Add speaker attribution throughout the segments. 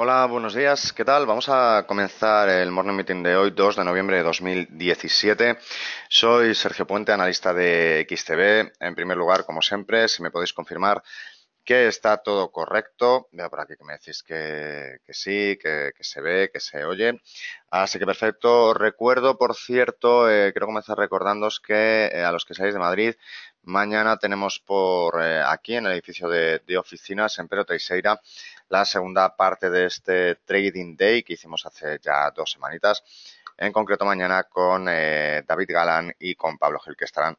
Speaker 1: Hola, buenos días. ¿Qué tal? Vamos a comenzar el Morning Meeting de hoy, 2 de noviembre de 2017. Soy Sergio Puente, analista de XTB. En primer lugar, como siempre, si me podéis confirmar que está todo correcto. Veo por aquí que me decís que, sí, que, se ve, que se oye. Así que perfecto. Recuerdo, por cierto, eh, quiero comenzar recordándos que eh, a los que seáis de Madrid, mañana tenemos por eh, aquí en el edificio de, oficinas en Pedro Teixeira la segunda parte de este Trading Day que hicimos hace ya dos semanitas. En concreto mañana con eh, David Galán y con Pablo Gil que estarán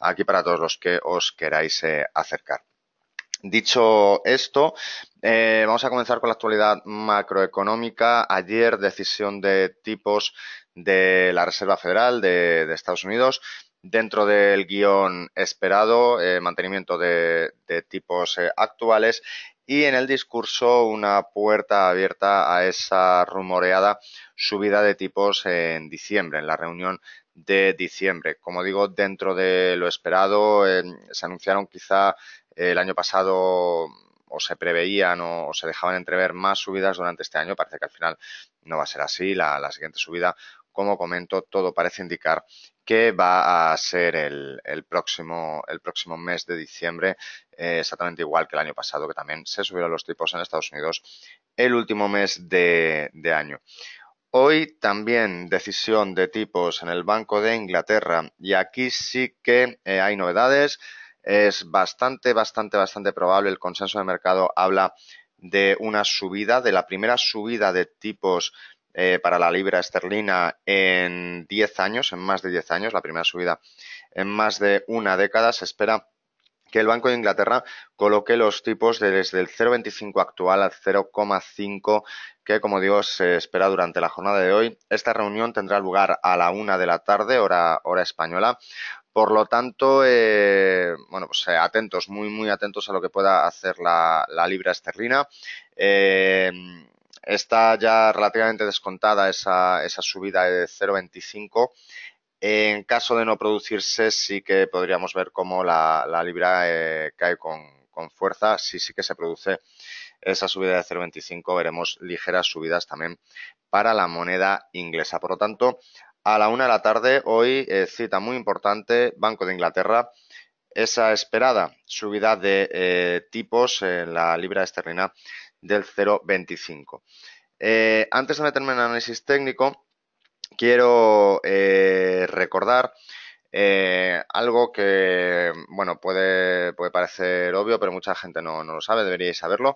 Speaker 1: aquí para todos los que os queráis eh, acercar. Dicho esto, eh, vamos a comenzar con la actualidad macroeconómica. Ayer decisión de tipos de la Reserva Federal de Estados Unidos dentro del guión esperado, eh, mantenimiento de, tipos eh, actuales y en el discurso una puerta abierta a esa rumoreada subida de tipos en diciembre, en la reunión de diciembre. Como digo, dentro de lo esperado, eh, se anunciaron quizá el año pasado o se preveían o, se dejaban entrever más subidas durante este año. Parece que al final no va a ser así. la siguiente subida, como comento, todo parece indicar que va a ser el, próximo, mes de diciembre, eh, exactamente igual que el año pasado, que también se subieron los tipos en Estados Unidos el último mes de, año. Hoy también decisión de tipos en el Banco de Inglaterra y aquí sí que eh, hay novedades. Es bastante, bastante, bastante probable. El consenso de mercado habla de una subida, de la primera subida de tipos eh, para la libra esterlina en 10 años, en más de 10 años, la primera subida en más de una década, se espera que el Banco de Inglaterra coloque los tipos desde el 0,25 actual al 0,5 que, como digo, se espera durante la jornada de hoy. Esta reunión tendrá lugar a la una de la tarde, hora, española. Por lo tanto, eh, bueno, pues eh, atentos, muy, muy atentos a lo que pueda hacer la, libra esterlina. Está ya relativamente descontada esa, subida de 0,25. En caso de no producirse, sí que podríamos ver cómo la, libra eh, cae con, fuerza. Si sí que se produce esa subida de 0,25, veremos ligeras subidas también para la moneda inglesa. Por lo tanto, a la una de la tarde, hoy, eh, cita muy importante, Banco de Inglaterra, esa esperada subida de eh, tipos en la libra esterlina del 0,25. Eh, antes de meterme en análisis técnico, quiero eh, recordar eh, algo que, bueno, puede, puede, parecer obvio, pero mucha gente no, no, lo sabe, deberíais saberlo.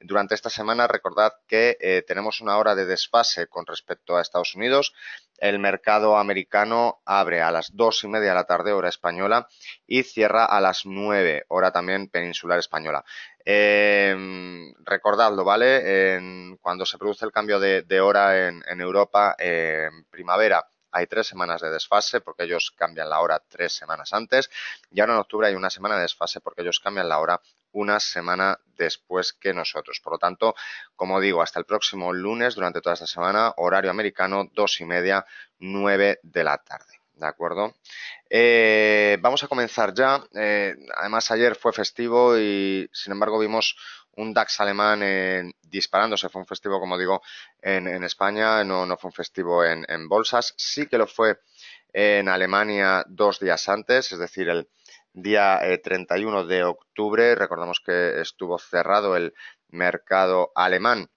Speaker 1: Durante esta semana recordad que tenemos una hora de desfase con respecto a Estados Unidos. El mercado americano abre a las dos y media de la tarde, hora española, y cierra a las nueve hora también peninsular española. Em, recordadlo, ¿vale? En, cuando se produce el cambio de, hora en, Europa, en primavera, hay tres semanas de desfase porque ellos cambian la hora tres semanas antes y ahora en octubre hay una semana de desfase porque ellos cambian la hora una semana después que nosotros. Por lo tanto, como digo, hasta el próximo lunes durante toda esta semana, horario americano, dos y media, nueve de la tarde. ¿De acuerdo? Eh, vamos a comenzar ya. Eh, además, ayer fue festivo y, sin embargo, vimos un DAX alemán eh, disparándose. Fue un festivo, como digo, en, España, no, fue un festivo en, bolsas. Sí que lo fue en Alemania dos días antes, es decir, el día 31 eh, de octubre. Recordamos que estuvo cerrado el mercado alemán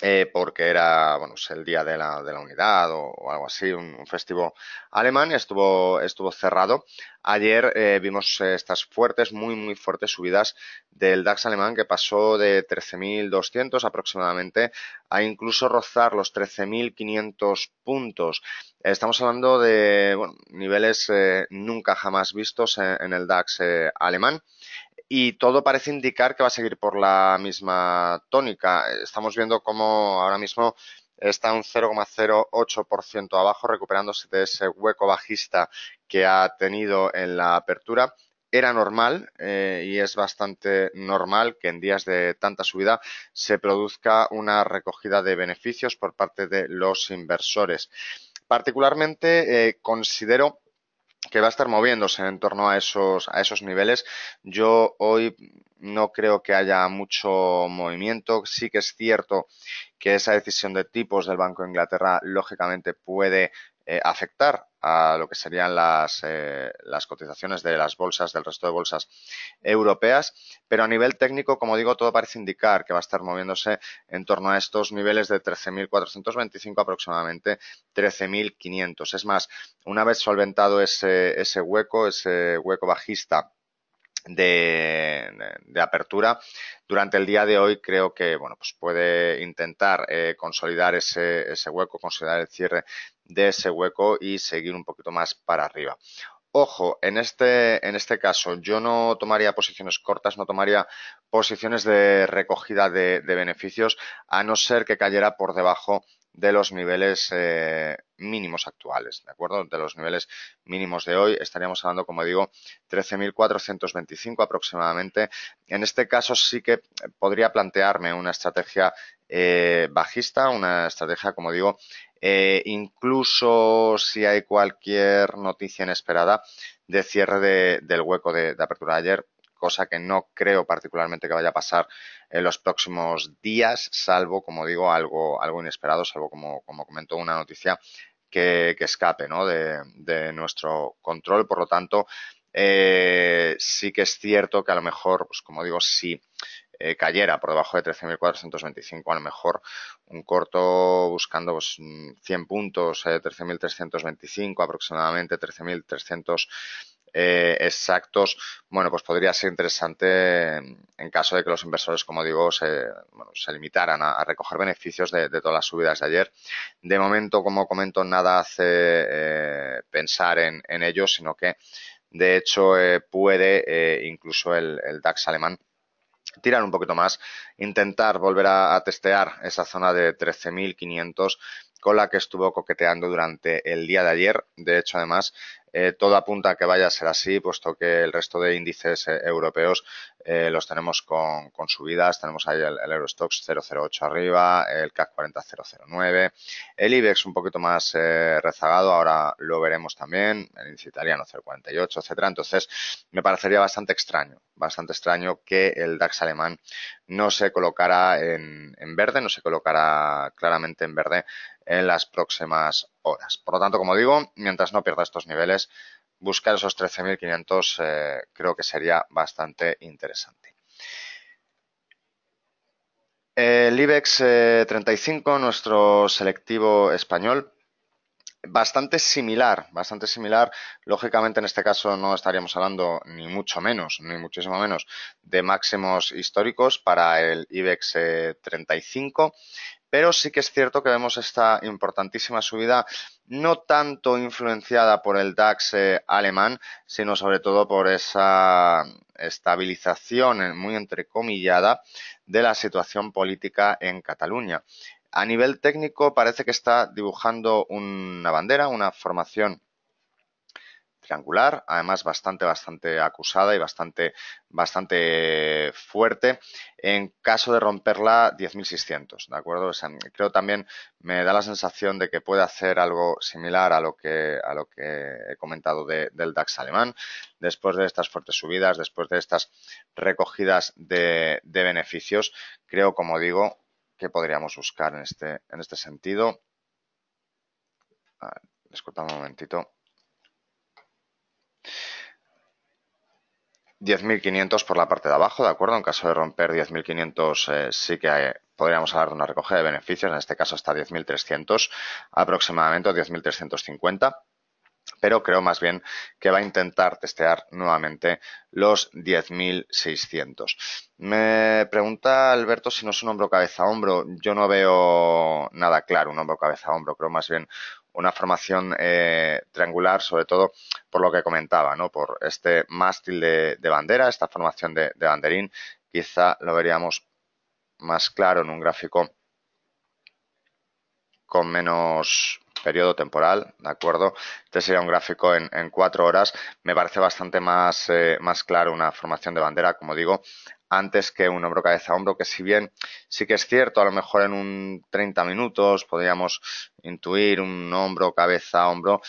Speaker 1: eh, porque era bueno, pues el día de la, de la unidad o, algo así, un, festivo alemán, estuvo, estuvo cerrado. Ayer eh, vimos eh, estas fuertes, muy, muy fuertes subidas del DAX alemán que pasó de 13.200 aproximadamente a incluso rozar los 13.500 puntos. Estamos hablando de bueno, niveles nunca jamás vistos en el DAX alemán y todo parece indicar que va a seguir por la misma tónica. Estamos viendo cómo ahora mismo está un 0,08% abajo, recuperándose de ese hueco bajista que ha tenido en la apertura. Era normal eh, y es bastante normal que en días de tanta subida se produzca una recogida de beneficios por parte de los inversores. Particularmente eh, considero que va a estar moviéndose en torno a esos, a esos niveles. Yo hoy no creo que haya mucho movimiento. Sí que es cierto que esa decisión de tipos del Banco de Inglaterra, lógicamente, puede eh, afectar a lo que serían las, eh, las, cotizaciones de las bolsas, del resto de bolsas europeas, pero a nivel técnico, como digo, todo parece indicar que va a estar moviéndose en torno a estos niveles de 13.425 aproximadamente 13.500. Es más, una vez solventado ese, ese hueco, ese hueco bajista de, apertura. Durante el día de hoy creo que bueno, pues puede intentar eh, consolidar ese, ese, hueco, consolidar el cierre de ese hueco y seguir un poquito más para arriba. Ojo, en este, en este caso yo no tomaría posiciones cortas, no tomaría posiciones de recogida de, de beneficios, a no ser que cayera por debajo de los niveles eh, mínimos actuales, ¿de acuerdo? De los niveles mínimos de hoy estaríamos hablando, como digo, 13.425 aproximadamente. En este caso sí que podría plantearme una estrategia eh, bajista, una estrategia, como digo, eh, incluso si hay cualquier noticia inesperada de cierre de, del hueco de, de apertura de ayer, cosa que no creo particularmente que vaya a pasar en los próximos días, salvo, como digo, algo, algo inesperado, salvo, como, como comentó, una noticia que, escape ¿no? de, nuestro control. Por lo tanto, eh, sí que es cierto que a lo mejor, pues como digo, si eh, cayera por debajo de 13.425, a lo mejor un corto buscando 100 pues, puntos, eh, 13.325 aproximadamente, 13.300. Eh, exactos, bueno, pues podría ser interesante en caso de que los inversores, como digo, se, limitaran a, recoger beneficios de, todas las subidas de ayer. De momento, como comento, nada hace eh, pensar en, en, ello, sino que, de hecho, eh, puede incluso el, DAX alemán tirar un poquito más, intentar volver a testear esa zona de 13.500 con la que estuvo coqueteando durante el día de ayer. De hecho, además, eh, todo apunta a que vaya a ser así, puesto que el resto de índices eh, europeos eh, los tenemos con, subidas. Tenemos ahí el, Eurostox 008 arriba, el CAC 40 el IBEX un poquito más rezagado, ahora lo veremos también, el índice italiano 048, etcétera. Entonces, me parecería bastante extraño, bastante extraño que el DAX alemán no se colocara en, en verde, no se colocara claramente en verde en las próximas horas. Por lo tanto, como digo, mientras no pierda estos niveles, buscar esos 13.500 eh, creo que sería bastante interesante. El IBEX 35, eh, nuestro selectivo español, bastante similar, bastante similar. Lógicamente en este caso no estaríamos hablando ni mucho menos, ni muchísimo menos de máximos históricos para el IBEX 35. Eh, pero sí que es cierto que vemos esta importantísima subida no tanto influenciada por el DAX eh, alemán, sino sobre todo por esa estabilización eh, muy entrecomillada de la situación política en Cataluña. A nivel técnico parece que está dibujando una bandera, una formación triangular, además bastante, bastante acusada y bastante, bastante fuerte. En caso de romperla, 10.600, ¿de acuerdo? creo también me da la sensación de que puede hacer algo similar a lo que, a lo que he comentado del DAX alemán. Después de estas fuertes subidas, después de estas recogidas de, beneficios, creo, como digo, que podríamos buscar en este, en este sentido. A un momentito. 10.500 por la parte de abajo, ¿de acuerdo? En caso de romper 10.500 eh, sí que podríamos hablar de una recogida de beneficios, en este caso hasta 10.300 aproximadamente, 10.350 pero creo más bien que va a intentar testear nuevamente los 10.600. Me pregunta Alberto si no es un hombro cabeza a hombro. Yo no veo nada claro un hombro cabeza a hombro, creo más bien una formación eh, triangular, sobre todo por lo que comentaba, ¿no? Por este mástil de, bandera, esta formación de, banderín, quizá lo veríamos más claro en un gráfico con menos periodo temporal, ¿de acuerdo? Este sería un gráfico en, cuatro horas. Me parece bastante más, eh, más claro una formación de bandera, como digo, antes que un hombro cabeza hombro, que si bien sí que es cierto, a lo mejor en un 30 minutos podríamos intuir un hombro cabeza a hombro,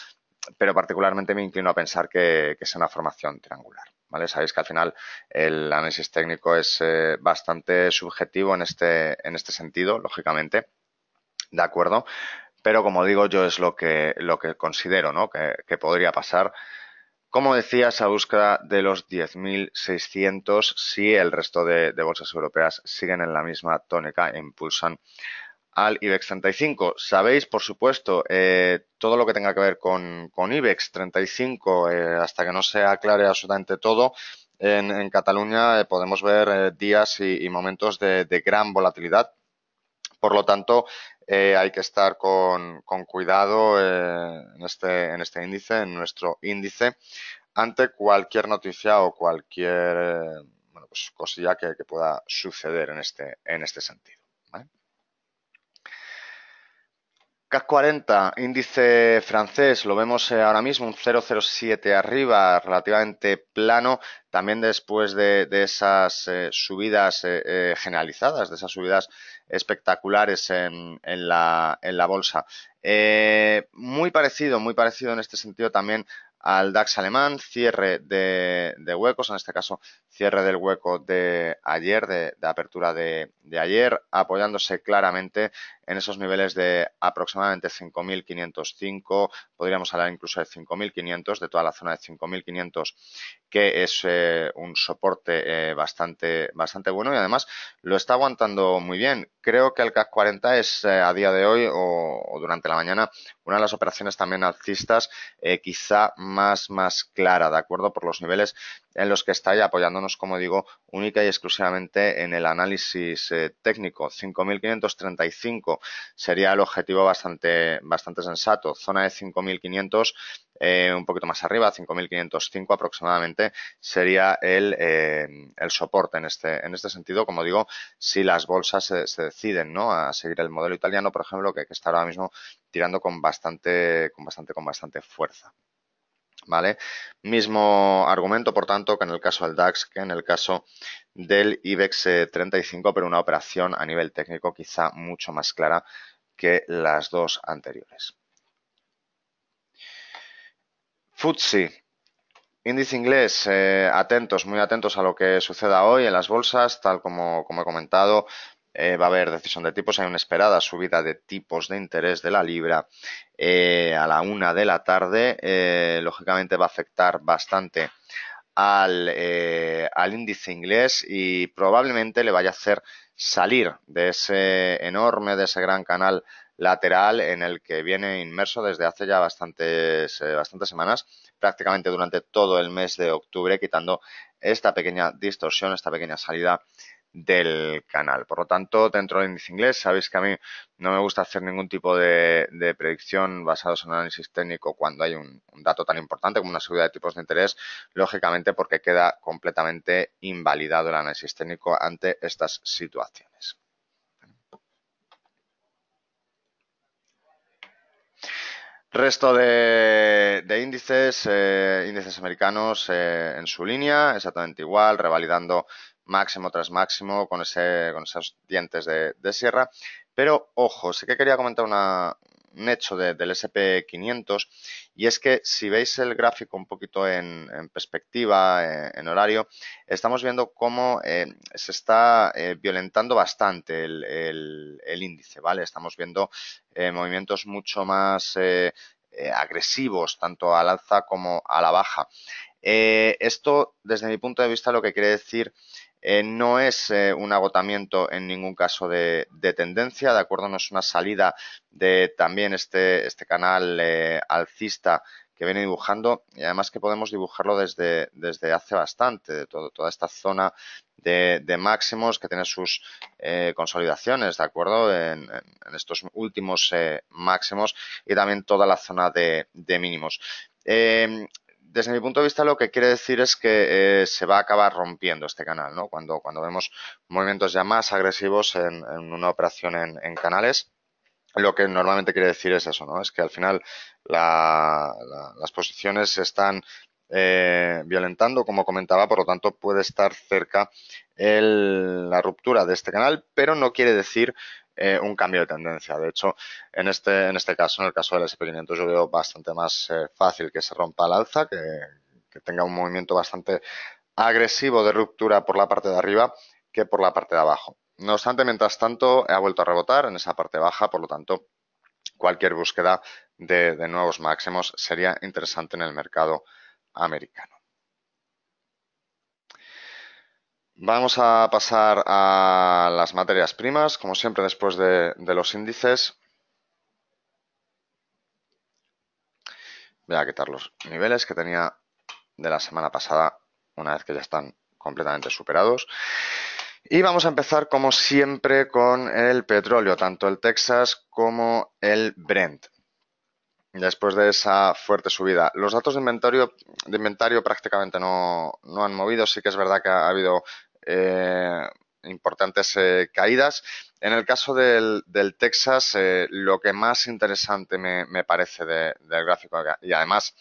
Speaker 1: pero particularmente me inclino a pensar que, es una formación triangular. ¿Vale? Sabéis que al final el análisis técnico es eh, bastante subjetivo en este, en este sentido, lógicamente. ¿De acuerdo? pero como digo yo es lo que, lo que considero que, podría pasar. Como decía, a búsqueda de los 10.600 si el resto de, bolsas europeas siguen en la misma tónica e impulsan al IBEX 35. Sabéis, por supuesto, eh, todo lo que tenga que ver con, IBEX 35, eh, hasta que no se aclare absolutamente todo, en, Cataluña eh, podemos ver días y, momentos de gran volatilidad. Por lo tanto, eh, hay que estar con, cuidado eh, este, en, este, índice, en nuestro índice, ante cualquier noticia o cualquier eh, pues, cosilla que, pueda suceder en este, este sentido. ¿vale? CAC 40, índice francés, lo vemos ahora mismo, un 0,07 arriba, relativamente plano, también después de esas subidas generalizadas, de esas subidas espectaculares en, en, la, en la, bolsa. Eh, muy parecido, muy parecido en este sentido también al DAX alemán, cierre de, huecos, en este caso cierre del hueco de ayer, de, apertura de, ayer, apoyándose claramente en esos niveles de aproximadamente 5.505, podríamos hablar incluso de 5.500, de toda la zona de 5.500, que es eh, un soporte eh, bastante, bastante bueno y además lo está aguantando muy bien. Creo que el CAC 40 es eh, a día de hoy o, o, durante la mañana una de las operaciones también alcistas quizá más, más clara, ¿de acuerdo? Por los niveles en los que está estáis apoyándonos, como digo, única y exclusivamente en el análisis eh, técnico. 5.535 sería el objetivo bastante, bastante sensato. Zona de 5.500, eh, un poquito más arriba, 5.505 aproximadamente, sería el, eh, el soporte en este, en este sentido, como digo, si las bolsas se, deciden ¿no? a seguir el modelo italiano, por ejemplo, que, que está ahora mismo tirando con bastante, con bastante, con bastante fuerza. Mismo argumento, por tanto, que en el caso del DAX, que en el caso del IBEX 35, pero una operación a nivel técnico quizá mucho más clara que las dos anteriores. FTSE, Índice inglés, eh, atentos, muy atentos a lo que suceda hoy en las bolsas, tal como, como he comentado, eh, va a haber decisión de tipos, hay una esperada subida de tipos de interés de la libra eh, a la una de la tarde, eh, lógicamente va a afectar bastante al, al índice inglés y probablemente le vaya a hacer salir de ese enorme, de ese gran canal lateral en el que viene inmerso desde hace ya bastantes, bastantes semanas, prácticamente durante todo el mes de octubre, quitando esta pequeña distorsión, esta pequeña salida del canal. Por lo tanto, dentro del índice inglés, sabéis que a mí no me gusta hacer ningún tipo de, predicción basados en análisis técnico cuando hay un, dato tan importante como una subida de tipos de interés, lógicamente porque queda completamente invalidado el análisis técnico ante estas situaciones. Resto de, índices, eh, índices americanos eh, en su línea, exactamente igual, revalidando máximo tras máximo con, ese, con esos dientes de, sierra. Pero ojo, sí que quería comentar un hecho del SP500 y es que si veis el gráfico un poquito en, perspectiva, eh, en horario, estamos viendo cómo eh, se está eh, violentando bastante el, índice, ¿vale? Estamos viendo movimientos mucho más agresivos, tanto al alza como a la baja. esto, desde mi punto de vista, lo que quiere decir eh, no es eh, un agotamiento en ningún caso de, tendencia, de acuerdo, no es una salida de también este, este canal eh, alcista que viene dibujando y además que podemos dibujarlo desde, hace bastante, de toda esta zona de, máximos que tiene sus consolidaciones, ¿de acuerdo? En, estos últimos máximos y también toda la zona de, mínimos desde mi punto de vista lo que quiere decir es que eh, se va a acabar rompiendo este canal, ¿no? Cuando, cuando vemos movimientos ya más agresivos en, una operación en, canales, lo que normalmente quiere decir es eso, ¿no? Es que al final las posiciones se están eh, violentando, como comentaba, por lo tanto puede estar cerca la ruptura de este canal, pero no quiere decir eh, un cambio de tendencia. De hecho, en este, este caso, en el caso del experimento, yo veo bastante más eh, fácil que se rompa al alza, que, tenga un movimiento bastante agresivo de ruptura por la parte de arriba que por la parte de abajo. No obstante, mientras tanto, ha vuelto a rebotar en esa parte baja, por lo tanto, cualquier búsqueda de nuevos máximos sería interesante en el mercado americano. Vamos a pasar a las materias primas, como siempre después de, los índices. Voy a quitar los niveles que tenía de la semana pasada, una vez que ya están completamente superados. Y vamos a empezar, como siempre, con el petróleo, tanto el Texas como el Brent después de esa fuerte subida. Los datos de inventario, de inventario prácticamente no, han movido. Sí que es verdad que ha habido eh, importantes eh, caídas. En el caso del, Texas, eh, lo que más interesante me, parece del gráfico, y además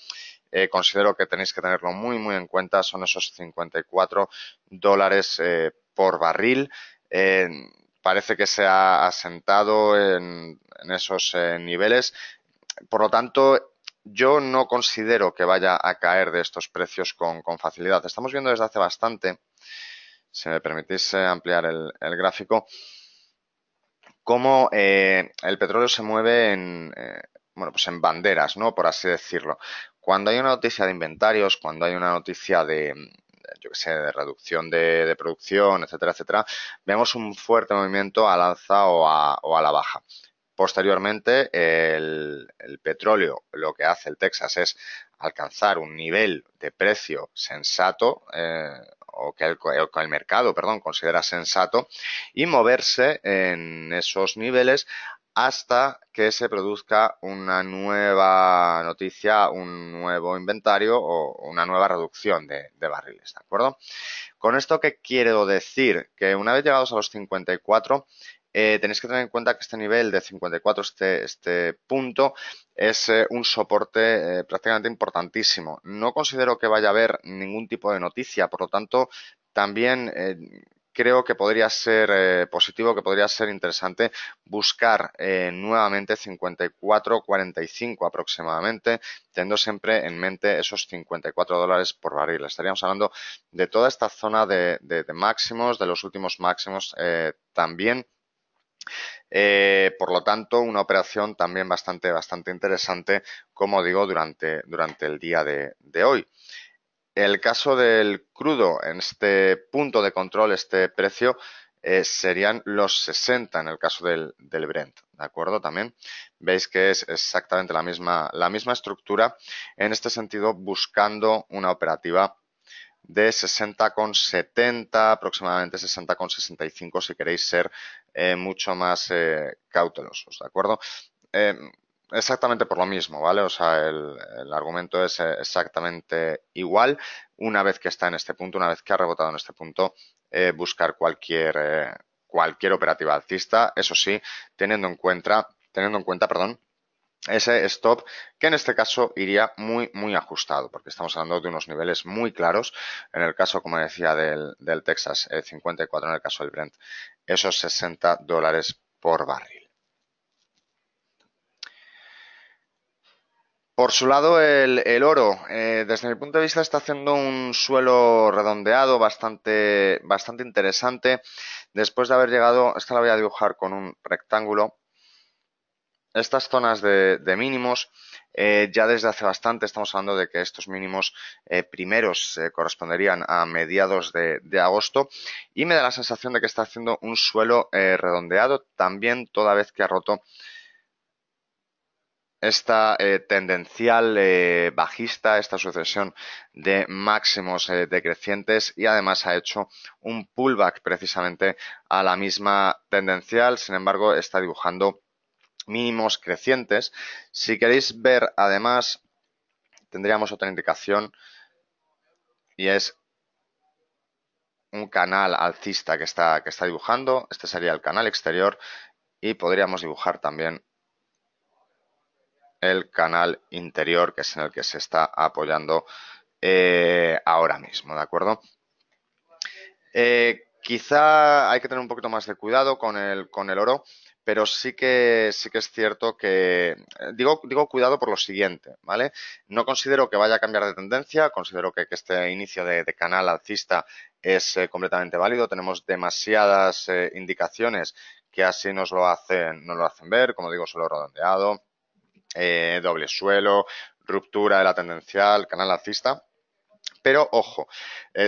Speaker 1: considero que tenéis que tenerlo muy muy en cuenta son esos 54 dólares por barril parece que se ha asentado en, esos niveles por lo tanto yo no considero que vaya a caer de estos precios con facilidad estamos viendo desde hace bastante si me permitís eh, ampliar el, gráfico, cómo eh, el petróleo se mueve en, eh, bueno, pues en banderas, ¿no? Por así decirlo. Cuando hay una noticia de inventarios, cuando hay una noticia de, yo que sé, de reducción de, producción, etcétera, etcétera, vemos un fuerte movimiento al alza o a, o a la baja. Posteriormente, el, petróleo, lo que hace el Texas es alcanzar un nivel de precio sensato, o que el, mercado, perdón, considera sensato y moverse en esos niveles hasta que se produzca una nueva noticia, un nuevo inventario o una nueva reducción de, de, barriles, ¿de acuerdo? Con esto, ¿qué quiero decir? Que una vez llegados a los 54, eh, tenéis que tener en cuenta que este nivel de 54, este, este, punto, es eh, un soporte eh, prácticamente importantísimo. No considero que vaya a haber ningún tipo de noticia, por lo tanto, también creo que podría ser positivo, que podría ser interesante buscar nuevamente 54, 45 aproximadamente, teniendo siempre en mente esos 54 dólares por barril. Estaríamos hablando de toda esta zona de, máximos, de los últimos máximos también eh, por lo tanto, una operación también bastante, bastante interesante, como digo, durante, el día de, hoy. El caso del crudo, en este punto de control, este precio, eh, serían los 60 en el caso del, Brent, ¿de acuerdo? También veis que es exactamente la misma, la misma estructura, en este sentido buscando una operativa de con 60,70, aproximadamente con 60,65 si queréis ser eh, mucho más eh, cautelosos, ¿de acuerdo? Eh, exactamente por lo mismo, ¿vale? O sea, el, argumento es exactamente igual. Una vez que está en este punto, una vez que ha rebotado en este punto, buscar cualquier, cualquier operativa alcista, eso sí, teniendo en cuenta, teniendo en cuenta, perdón, ese stop que en este caso iría muy muy ajustado porque estamos hablando de unos niveles muy claros en el caso como decía del, Texas el eh, 54 en el caso del Brent esos 60 dólares por barril Por su lado, el, oro, eh, desde mi punto de vista, está haciendo un suelo redondeado bastante, bastante interesante. Después de haber llegado, esta la voy a dibujar con un rectángulo, estas zonas de, mínimos, eh, ya desde hace bastante estamos hablando de que estos mínimos eh, primeros eh, corresponderían a mediados de, agosto y me da la sensación de que está haciendo un suelo redondeado también toda vez que ha roto esta tendencial bajista, esta sucesión de máximos decrecientes y además ha hecho un pullback precisamente a la misma tendencial, sin embargo está dibujando mínimos crecientes. Si queréis ver además, tendríamos otra indicación y es un canal alcista que está, que está dibujando. Este sería el canal exterior y podríamos dibujar también el canal interior que es en el que se está apoyando eh, ahora mismo, ¿de acuerdo? Eh, quizá hay que tener un poquito más de cuidado con el, con el oro pero sí que, sí que es cierto que, eh, digo, digo cuidado por lo siguiente, ¿vale? No considero que vaya a cambiar de tendencia, considero que, este inicio de, canal alcista es eh, completamente válido, tenemos demasiadas eh, indicaciones que así nos lo hacen, lo hacen ver, como digo, suelo redondeado, doble suelo, ruptura de la tendencial, canal alcista. Pero ojo,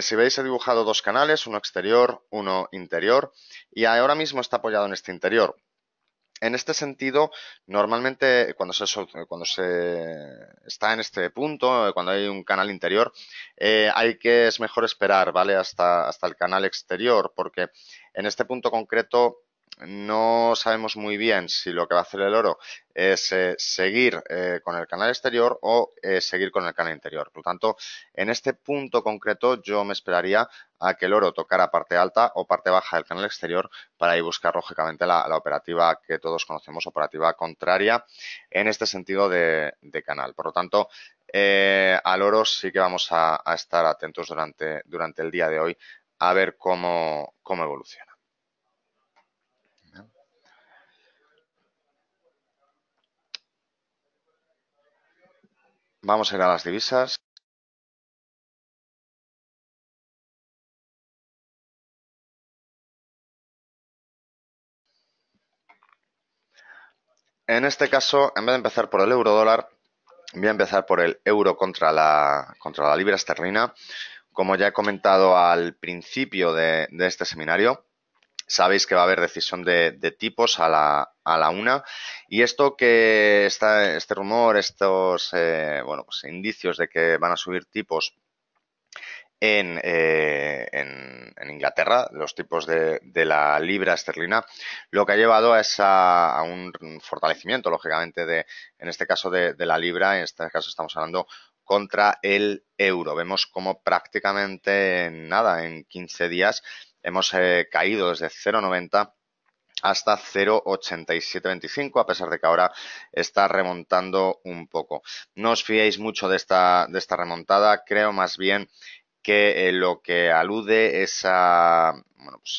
Speaker 1: si veis he dibujado dos canales, uno exterior, uno interior, y ahora mismo está apoyado en este interior en este sentido, normalmente cuando se, está en este punto, eh, cuando hay un canal interior, eh, hay que, es mejor esperar, ¿vale? hasta el canal exterior, porque en este punto concreto no sabemos muy bien si lo que va a hacer el oro es eh, seguir eh, con el canal exterior o eh, seguir con el canal interior. Por lo tanto, en este punto concreto yo me esperaría a que el oro tocara parte alta o parte baja del canal exterior para ir buscar lógicamente la, operativa que todos conocemos, operativa contraria en este sentido de, canal. Por lo tanto, al oro sí que vamos a, estar atentos durante, el día de hoy a ver cómo evoluciona. Vamos a ir a las divisas. En este caso, en vez de empezar por el euro dólar, voy a empezar por el euro contra la, contra la libra esterlina. Como ya he comentado al principio de, de este seminario, Sabéis que va a haber decisión de, tipos a la, a la, una. Y esto que está, este rumor, estos eh, pues, indicios de que van a subir tipos en, eh, en, Inglaterra, los tipos de, la libra esterlina, lo que ha llevado a, a un fortalecimiento, lógicamente, de, en este caso de, de la libra, en este caso estamos hablando contra el euro. Vemos como prácticamente nada, en 15 días, hemos eh, caído desde 0,90 hasta 0,8725, a pesar de que ahora está remontando un poco. No os fiéis mucho de esta, remontada, creo más bien que eh, lo que alude es pues,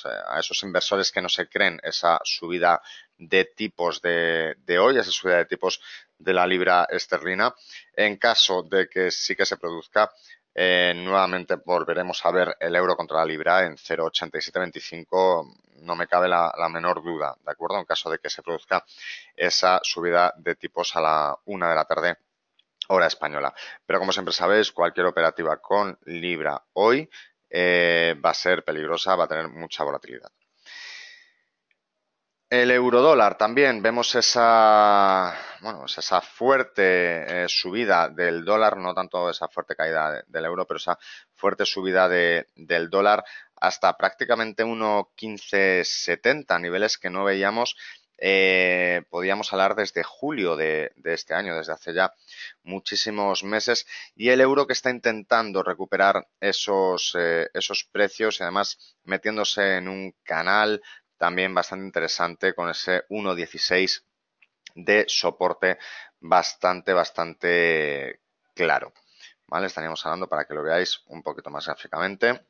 Speaker 1: eh, a, esos inversores que no se creen esa subida de tipos de, hoy, esa subida de tipos de la libra esterlina. En caso de que sí que se produzca, eh, nuevamente volveremos a ver el euro contra la libra en 0,8725. No me cabe la, menor duda, ¿de acuerdo? En caso de que se produzca esa subida de tipos a la una de la tarde, hora española. Pero como siempre sabéis, cualquier operativa con libra hoy eh, va a ser peligrosa, va a tener mucha volatilidad. El eurodólar también, vemos esa, bueno, pues esa fuerte eh, subida del dólar, no tanto esa fuerte caída del euro, pero esa fuerte subida del dólar hasta prácticamente 1,1570, niveles que no veíamos, eh, podíamos hablar desde julio de, este año, desde hace ya muchísimos meses, y el euro que está intentando recuperar esos eh, precios y además metiéndose en un canal también bastante interesante con ese 1.16 de soporte bastante, bastante claro. ¿Vale? Estaríamos hablando para que lo veáis un poquito más gráficamente.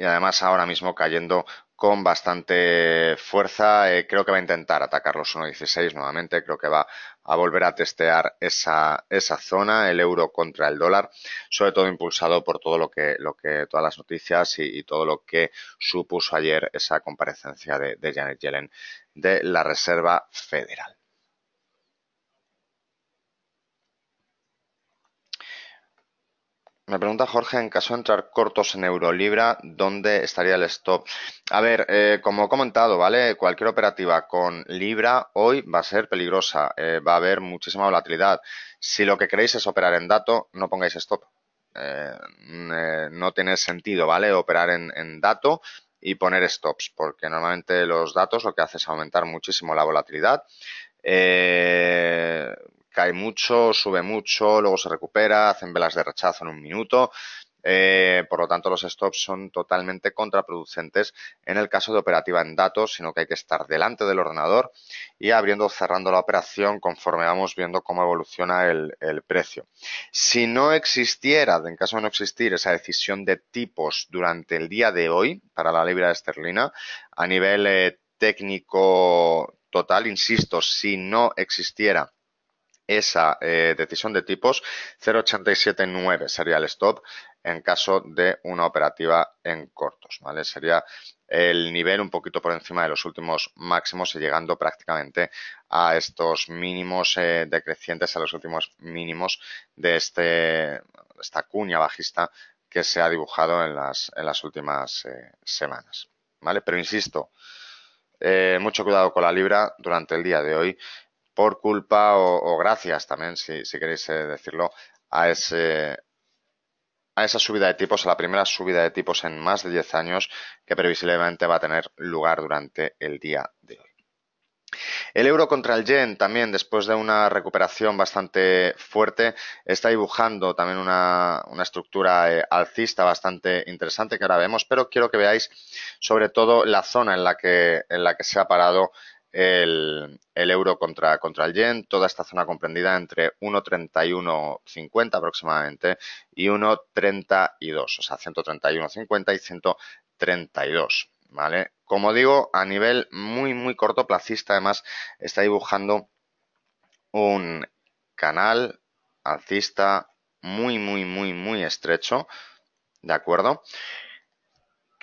Speaker 1: Y además ahora mismo cayendo con bastante fuerza. Eh, creo que va a intentar atacar los 1.16 nuevamente. Creo que va a volver a testear esa, esa zona, el euro contra el dólar, sobre todo impulsado por todo lo que, lo que todas las noticias y, todo lo que supuso ayer esa comparecencia de Janet Yellen de la Reserva Federal. Me pregunta Jorge, en caso de entrar cortos en Eurolibra, ¿dónde estaría el stop? A ver, eh, como he comentado, ¿vale? Cualquier operativa con Libra hoy va a ser peligrosa, eh, va a haber muchísima volatilidad. Si lo que queréis es operar en dato, no pongáis stop. Eh, no tiene sentido, ¿vale? Operar en, en dato y poner stops, porque normalmente los datos lo que hace es aumentar muchísimo la volatilidad. Eh, cae mucho, sube mucho, luego se recupera, hacen velas de rechazo en un minuto. Eh, por lo tanto, los stops son totalmente contraproducentes en el caso de operativa en datos, sino que hay que estar delante del ordenador y abriendo o cerrando la operación conforme vamos viendo cómo evoluciona el, precio. Si no existiera, en caso de no existir, esa decisión de tipos durante el día de hoy para la libra esterlina, a nivel eh, técnico total, insisto, si no existiera esa eh, decisión de tipos 0.879 sería el stop en caso de una operativa en cortos, Sería el nivel un poquito por encima de los últimos máximos y llegando prácticamente a estos mínimos eh, decrecientes, a los últimos mínimos de este, esta cuña bajista que se ha dibujado en las, en las últimas eh, semanas, Pero insisto, mucho cuidado con la libra durante el día de hoy por culpa o, gracias también, si, queréis eh, decirlo, a esa subida de tipos, a la primera subida de tipos en más de 10 años que previsiblemente va a tener lugar durante el día de hoy. El euro contra el yen también, después de una recuperación bastante fuerte, está dibujando también una, estructura eh, alcista bastante interesante que ahora vemos, pero quiero que veáis sobre todo la zona en en la que se ha parado el, euro contra, contra el yen, toda esta zona comprendida entre 1,3150 aproximadamente y 1,32, o sea, 131,50 y 132, ¿vale? Como digo, a nivel muy, muy corto, cortoplacista, además, está dibujando un canal alcista muy, muy, muy, muy estrecho, ¿de acuerdo?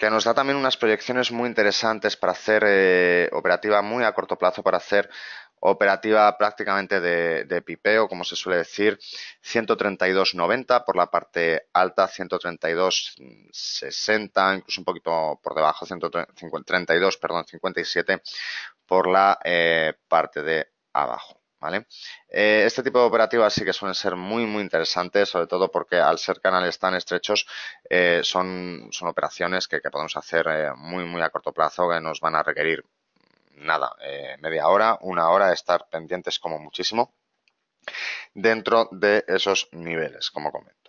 Speaker 1: nos da también unas proyecciones muy interesantes para hacer eh, operativa muy a corto plazo, para hacer operativa prácticamente de, pipeo, como se suele decir, 132.90 por la parte alta, 132.60, incluso un poquito por debajo, 132, perdón, 57 por la eh, parte de abajo. ¿vale? Eh, este tipo de operativas sí que suelen ser muy, muy interesantes, sobre todo porque al ser canales tan estrechos eh, son, son operaciones que, podemos hacer eh, muy, muy a corto plazo que nos van a requerir nada, media hora, una hora estar pendientes como muchísimo dentro de esos niveles, como comento.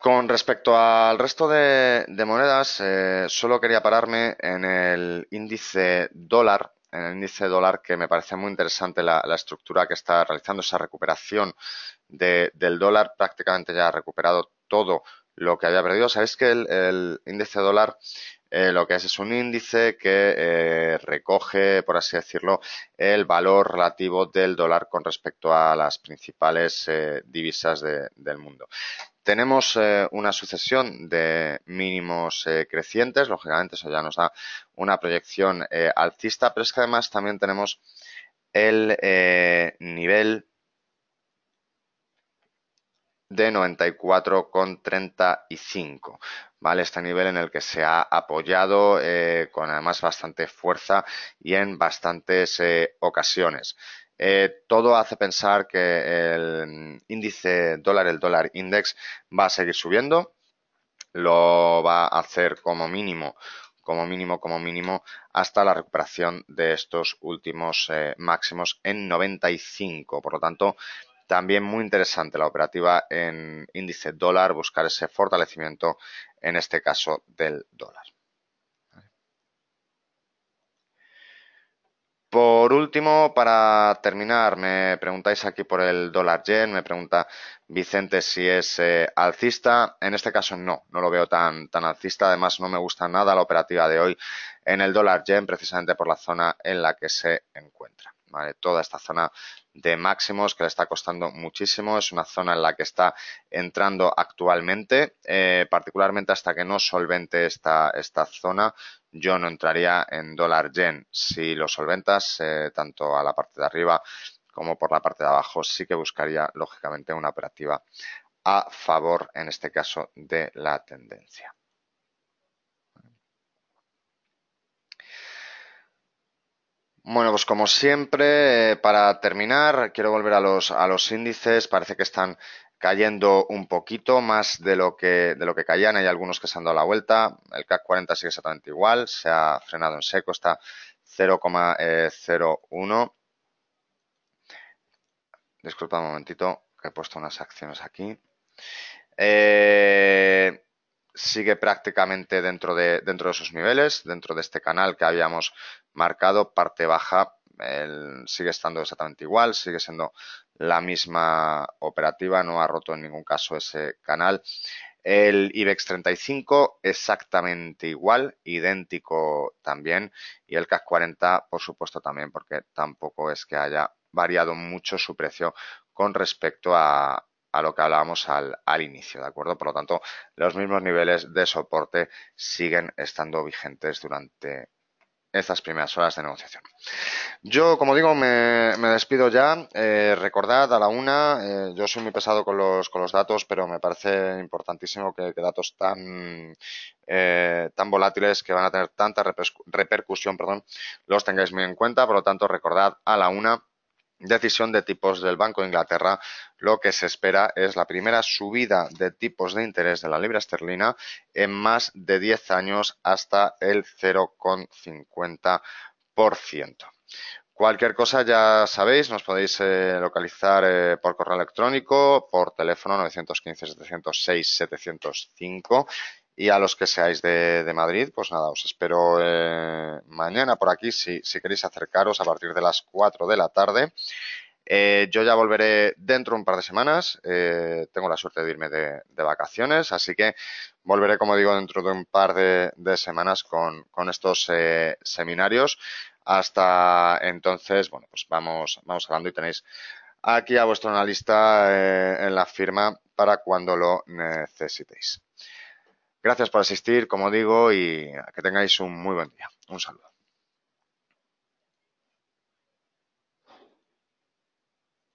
Speaker 1: Con respecto al resto de, monedas, eh, solo quería pararme en el índice dólar, en el índice dólar que me parece muy interesante la, estructura que está realizando esa recuperación del dólar, prácticamente ya ha recuperado todo lo que había perdido. Sabéis que el índice dólar eh, lo que es es un índice que eh, recoge, por así decirlo, el valor relativo del dólar con respecto a las principales eh, divisas del mundo. Tenemos una sucesión de mínimos crecientes, lógicamente eso ya nos da una proyección alcista, pero es que además también tenemos el nivel de 94,35. ¿vale? Este nivel en el que se ha apoyado eh, con además bastante fuerza y en bastantes eh, ocasiones. Eh, todo hace pensar que el índice dólar, el dólar index, va a seguir subiendo. Lo va a hacer como mínimo, como mínimo, como mínimo, hasta la recuperación de estos últimos máximos en 95. Por lo tanto, también muy interesante la operativa en índice dólar, buscar ese fortalecimiento en este caso del dólar. Por último, para terminar, me preguntáis aquí por el dólar yen, me pregunta Vicente si es eh, alcista. En este caso no, no lo veo tan, alcista. Además, no me gusta nada la operativa de hoy en el dólar yen, precisamente por la zona en la que se encuentra. Toda esta zona de máximos que le está costando muchísimo. Es una zona en la que está entrando actualmente, eh, particularmente hasta que no solvente esta, esta zona. Yo no entraría en dólar yen. Si lo solventas, eh, tanto a la parte de arriba como por la parte de abajo, sí que buscaría, lógicamente, una operativa a favor, en este caso, de la tendencia. Bueno, pues como siempre, eh, para terminar, quiero volver a los, índices. Parece que están cayendo un poquito más de lo que de lo que caían. Hay algunos que se han dado la vuelta. El CAC 40 sigue exactamente igual. Se ha frenado en seco. Está 0,01. Eh, Disculpa un momentito que he puesto unas acciones aquí. Eh, sigue prácticamente dentro de, dentro de esos niveles, dentro de este canal que habíamos marcado, parte baja sigue estando exactamente igual, sigue siendo la misma operativa, no ha roto en ningún caso ese canal. El IBEX 35 exactamente igual, idéntico también. Y el CAC 40, por supuesto, también, porque tampoco es que haya variado mucho su precio con respecto a, a lo que hablábamos al, al, inicio, ¿de acuerdo? Por lo tanto, los mismos niveles de soporte siguen estando vigentes durante estas primeras horas de negociación. Yo, como digo, me, despido ya. Eh, recordad a la una, eh, yo soy muy pesado con los, datos, pero me parece importantísimo que, datos tan, eh, tan volátiles que van a tener tanta repercusión, perdón, los tengáis muy en cuenta. Por lo tanto, recordad a la una decisión de tipos del Banco de Inglaterra, lo que se espera es la primera subida de tipos de interés de la libra esterlina en más de 10 años hasta el 0,50%. Cualquier cosa ya sabéis, nos podéis eh, localizar eh, por correo electrónico, por teléfono 915-706-705 y a los que seáis de, Madrid, pues nada, os espero eh, mañana por aquí si, queréis acercaros a partir de las 4 de la tarde. Eh, yo ya volveré dentro de un par de semanas. Eh, tengo la suerte de irme de, vacaciones, así que volveré, como digo, dentro de un par de, semanas con, estos seminarios. Hasta entonces, bueno, pues vamos, vamos hablando y tenéis aquí a vuestro analista en la firma para cuando lo necesitéis. Gracias por asistir, como digo, y que tengáis un muy buen día. Un saludo.